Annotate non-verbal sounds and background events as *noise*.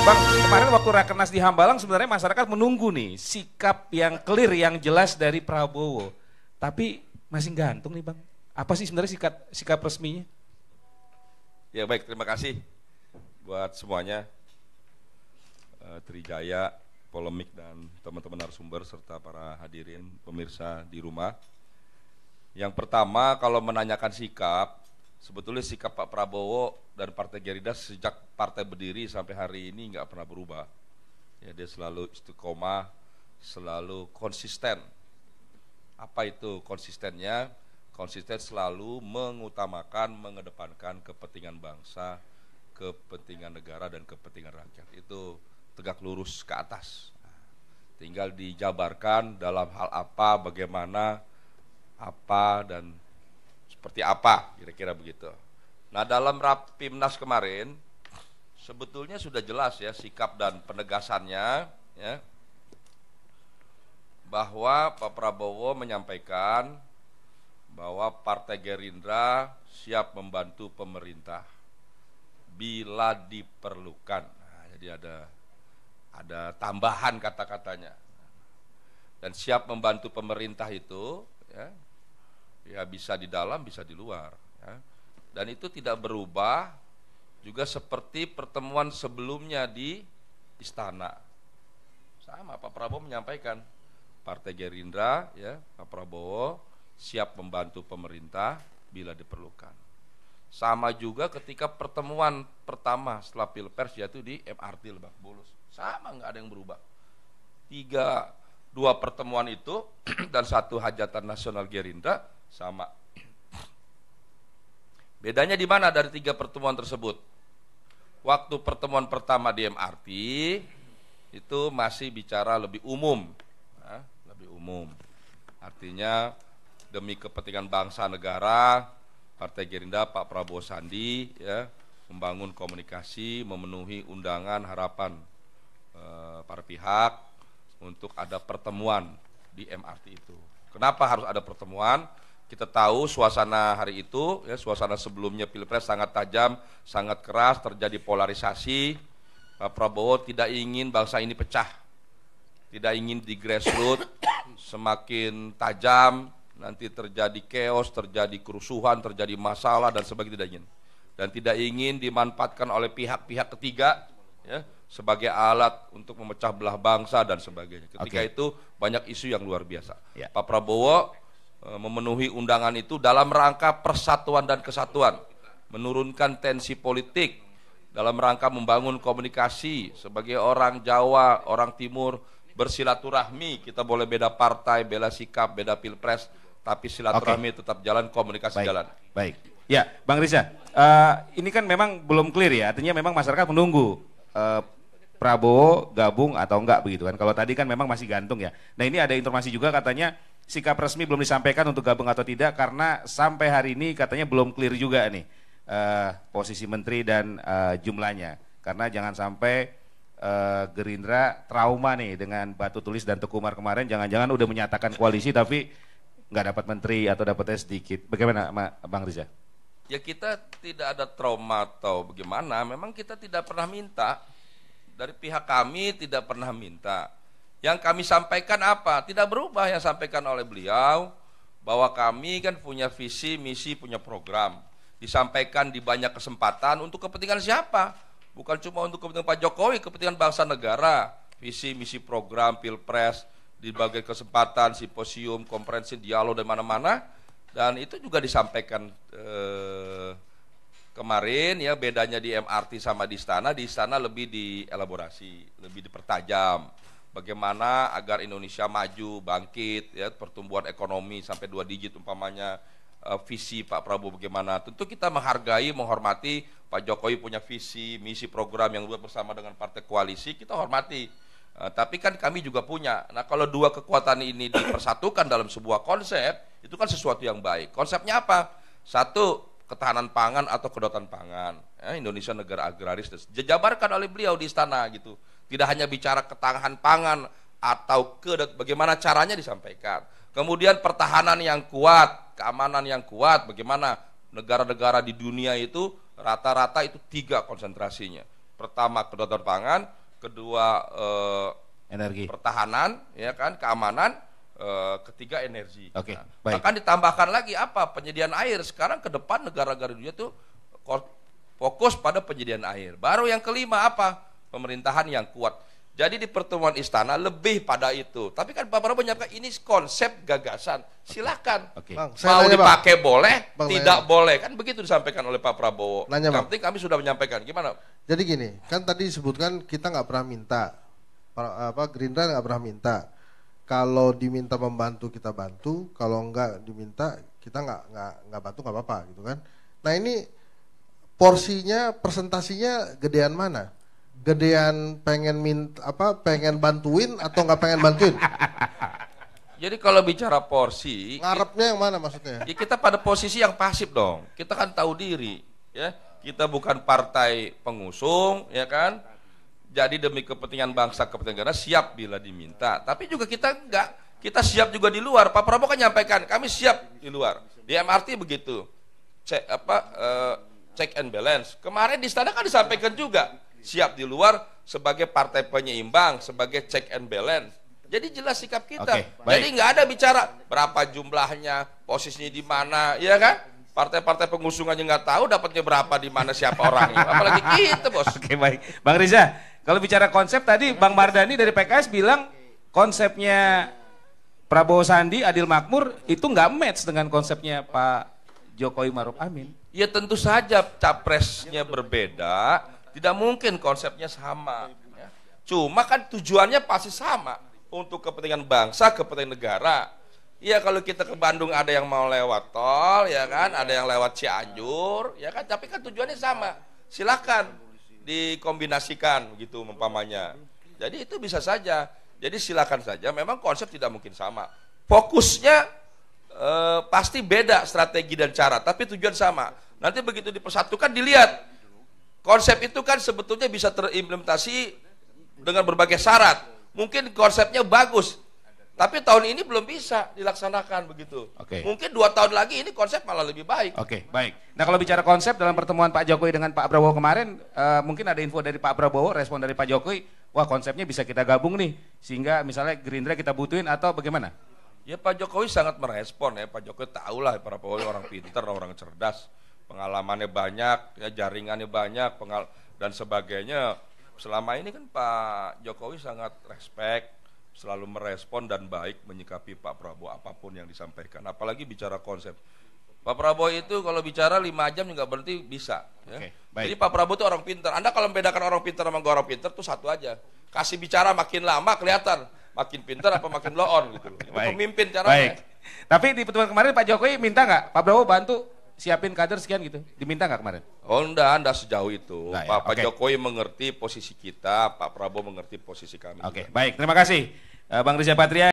Bang, kemarin waktu Rakernas di Hambalang sebenarnya masyarakat menunggu nih sikap yang clear, yang jelas dari Prabowo. Tapi masih gantung nih Bang. Apa sih sebenarnya sikap, sikap resminya? Ya baik, terima kasih buat semuanya. Uh, Trijaya, polemik dan teman-teman narasumber serta para hadirin pemirsa di rumah. Yang pertama kalau menanyakan sikap, sebetulnya sikap Pak Prabowo dan Partai Gerindra sejak partai berdiri sampai hari ini nggak pernah berubah. Ya dia selalu istiqomah, selalu konsisten. Apa itu konsistennya? Konsisten selalu mengutamakan, mengedepankan kepentingan bangsa, kepentingan negara dan kepentingan rakyat. Itu tegak lurus ke atas. Tinggal dijabarkan dalam hal apa, bagaimana, apa dan seperti apa kira-kira begitu. Nah dalam rapimnas kemarin sebetulnya sudah jelas ya sikap dan penegasannya ya bahwa Pak Prabowo menyampaikan bahwa Partai Gerindra siap membantu pemerintah bila diperlukan. Nah, jadi ada ada tambahan kata-katanya dan siap membantu pemerintah itu ya, ya bisa di dalam bisa di luar ya. dan itu tidak berubah juga seperti pertemuan sebelumnya di istana sama Pak Prabowo menyampaikan Partai Gerindra ya Pak Prabowo siap membantu pemerintah bila diperlukan sama juga ketika pertemuan pertama setelah pilpres yaitu di MRT Lebak Bulus sama nggak ada yang berubah tiga dua pertemuan itu *clears throat* dan satu hajatan nasional Gerindra sama. Bedanya di mana dari tiga pertemuan tersebut? Waktu pertemuan pertama di MRT itu masih bicara lebih umum, nah, lebih umum. Artinya demi kepentingan bangsa negara, Partai Gerindra Pak Prabowo Sandi ya membangun komunikasi, memenuhi undangan harapan eh, para pihak untuk ada pertemuan di MRT itu. Kenapa harus ada pertemuan? kita tahu suasana hari itu, ya, suasana sebelumnya pilpres sangat tajam, sangat keras, terjadi polarisasi. Pak Prabowo tidak ingin bangsa ini pecah, tidak ingin di grassroots *coughs* semakin tajam, nanti terjadi chaos, terjadi kerusuhan, terjadi masalah dan sebagainya tidak ingin. Dan tidak ingin dimanfaatkan oleh pihak-pihak ketiga, ya, sebagai alat untuk memecah belah bangsa dan sebagainya. Ketika okay. itu banyak isu yang luar biasa. Yeah. Pak Prabowo Eh, memenuhi undangan itu dalam rangka persatuan dan kesatuan, menurunkan tensi politik, dalam rangka membangun komunikasi sebagai orang Jawa, orang Timur, bersilaturahmi, kita boleh beda partai, beda sikap, beda pilpres, tapi silaturahmi okay. tetap jalan, komunikasi Baik. jalan. Baik. Ya, Bang Riza, uh, ini kan memang belum clear ya, artinya memang masyarakat menunggu uh, Prabowo gabung atau enggak begitu kan. Kalau tadi kan memang masih gantung ya. Nah ini ada informasi juga katanya sikap resmi belum disampaikan untuk gabung atau tidak karena sampai hari ini katanya belum clear juga nih uh, posisi menteri dan uh, jumlahnya. Karena jangan sampai uh, Gerindra trauma nih dengan Batu Tulis dan Tekumar kemarin jangan-jangan udah menyatakan koalisi tapi nggak dapat menteri atau dapatnya sedikit. Bagaimana Bang Riza? Ya kita tidak ada trauma atau bagaimana, memang kita tidak pernah minta. Dari pihak kami tidak pernah minta yang kami sampaikan apa? Tidak berubah yang sampaikan oleh beliau bahwa kami kan punya visi, misi, punya program. Disampaikan di banyak kesempatan untuk kepentingan siapa? Bukan cuma untuk kepentingan Pak Jokowi, kepentingan bangsa negara. Visi, misi, program, pilpres, di berbagai kesempatan, simposium, konferensi, dialog dan mana-mana. Dan itu juga disampaikan eh, kemarin ya bedanya di MRT sama di istana, di istana lebih dielaborasi, lebih dipertajam bagaimana agar Indonesia maju, bangkit, ya pertumbuhan ekonomi sampai dua digit umpamanya eh, visi Pak Prabowo bagaimana. Tentu kita menghargai, menghormati Pak Jokowi punya visi, misi program yang buat bersama dengan partai koalisi, kita hormati. Uh, tapi kan kami juga punya. Nah, kalau dua kekuatan ini dipersatukan dalam sebuah konsep, itu kan sesuatu yang baik. Konsepnya apa? Satu, ketahanan pangan atau kedotan pangan. Ya, Indonesia negara agraris. Dijabarkan oleh beliau di istana gitu. Tidak hanya bicara ketahanan pangan atau ke bagaimana caranya disampaikan. Kemudian pertahanan yang kuat, keamanan yang kuat, bagaimana negara-negara di dunia itu rata-rata itu tiga konsentrasinya. Pertama kedaulatan pangan, kedua eh, energi, pertahanan, ya kan, keamanan, eh, ketiga energi. Oke. Okay, nah, akan ditambahkan lagi apa penyediaan air. Sekarang ke depan negara-negara dunia tuh fokus pada penyediaan air. Baru yang kelima apa? pemerintahan yang kuat. Jadi di pertemuan istana lebih pada itu. Tapi kan Pak Prabowo menyampaikan ini konsep gagasan. Silakan. Okay. Bang, Mau nanya, dipakai bang. boleh, bang, tidak nanya. boleh. Kan begitu disampaikan oleh Pak Prabowo. Nanya, bang. Yang penting kami sudah menyampaikan. Gimana? Jadi gini, kan tadi disebutkan kita nggak pernah minta. Apa Gerindra nggak pernah minta. Kalau diminta membantu kita bantu, kalau nggak diminta kita nggak nggak nggak bantu nggak apa-apa gitu kan. Nah ini porsinya, presentasinya gedean mana? gedean pengen mint apa pengen bantuin atau nggak pengen bantuin? Jadi kalau bicara porsi, ngarepnya yang mana maksudnya? Ya kita pada posisi yang pasif dong. Kita kan tahu diri, ya. Kita bukan partai pengusung, ya kan? Jadi demi kepentingan bangsa, kepentingan negara siap bila diminta. Tapi juga kita enggak, kita siap juga di luar. Pak Prabowo kan nyampaikan, kami siap di luar. Di MRT begitu. Cek apa uh, check and balance. Kemarin di istana kan disampaikan juga siap di luar sebagai partai penyeimbang, sebagai check and balance. Jadi jelas sikap kita. Okay, Jadi nggak ada bicara berapa jumlahnya, posisinya di mana, ya kan? Partai-partai pengusungannya nggak tahu dapatnya berapa di mana siapa orangnya. Apalagi kita, gitu, bos. *laughs* Oke okay, baik, Bang Riza. Kalau bicara konsep tadi, Bang Mardani dari PKS bilang konsepnya Prabowo Sandi, Adil Makmur itu nggak match dengan konsepnya Pak Jokowi Maruf Amin. Ya tentu saja capresnya berbeda, tidak mungkin konsepnya sama. Ya. Cuma kan tujuannya pasti sama untuk kepentingan bangsa, kepentingan negara. Iya kalau kita ke Bandung ada yang mau lewat tol, ya kan, ada yang lewat Cianjur, ya kan, tapi kan tujuannya sama. Silakan dikombinasikan gitu umpamanya. Jadi itu bisa saja. Jadi silakan saja. Memang konsep tidak mungkin sama. Fokusnya eh, pasti beda strategi dan cara, tapi tujuan sama. Nanti begitu dipersatukan dilihat Konsep itu kan sebetulnya bisa terimplementasi dengan berbagai syarat. Mungkin konsepnya bagus, tapi tahun ini belum bisa dilaksanakan begitu. Oke. Okay. Mungkin dua tahun lagi ini konsep malah lebih baik. Oke, okay, baik. Nah kalau bicara konsep dalam pertemuan Pak Jokowi dengan Pak Prabowo kemarin, uh, mungkin ada info dari Pak Prabowo, respon dari Pak Jokowi, wah konsepnya bisa kita gabung nih, sehingga misalnya Gerindra kita butuhin atau bagaimana? Ya Pak Jokowi sangat merespon ya, Pak Jokowi tahulah Pak Prabowo orang pinter, orang cerdas pengalamannya banyak, ya jaringannya banyak, pengal dan sebagainya. Selama ini kan Pak Jokowi sangat respect, selalu merespon dan baik menyikapi Pak Prabowo apapun yang disampaikan, apalagi bicara konsep. Pak Prabowo itu kalau bicara lima jam juga berhenti bisa. Ya. Okay, baik. Jadi Pak Prabowo itu orang pintar. Anda kalau membedakan orang pintar sama orang pintar itu satu aja. Kasih bicara makin lama kelihatan makin pintar apa makin loon gitu. baik. pemimpin caranya. Baik. Tapi di pertemuan kemarin Pak Jokowi minta nggak Pak Prabowo bantu siapin kader sekian gitu? Diminta nggak kemarin? Oh enggak, enggak sejauh itu. Nah, ya. Pak, okay. Jokowi mengerti posisi kita, Pak Prabowo mengerti posisi kami. Oke, okay. baik. Terima kasih. Eh, Bang Riza Patria.